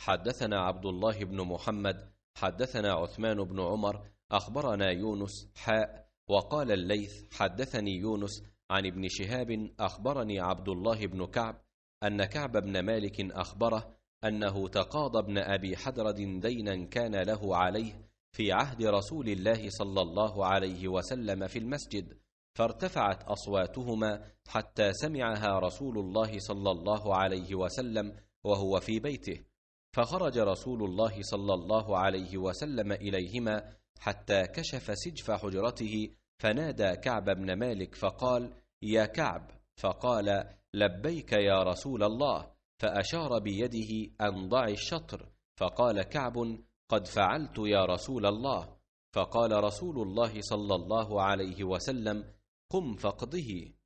حدثنا عبد الله بن محمد حدثنا عثمان بن عمر أخبرنا يونس حاء وقال الليث حدثني يونس عن ابن شهاب أخبرني عبد الله بن كعب أن كعب بن مالك أخبره أنه تقاضى ابن أبي حدرد دينا كان له عليه في عهد رسول الله صلى الله عليه وسلم في المسجد فارتفعت أصواتهما حتى سمعها رسول الله صلى الله عليه وسلم وهو في بيته فخرج رسول الله صلى الله عليه وسلم إليهما حتى كشف سجف حجرته فنادى كعب بن مالك فقال يا كعب فقال لبيك يا رسول الله فأشار بيده أن ضع الشطر فقال كعب قد فعلت يا رسول الله فقال رسول الله صلى الله عليه وسلم قم فاقضه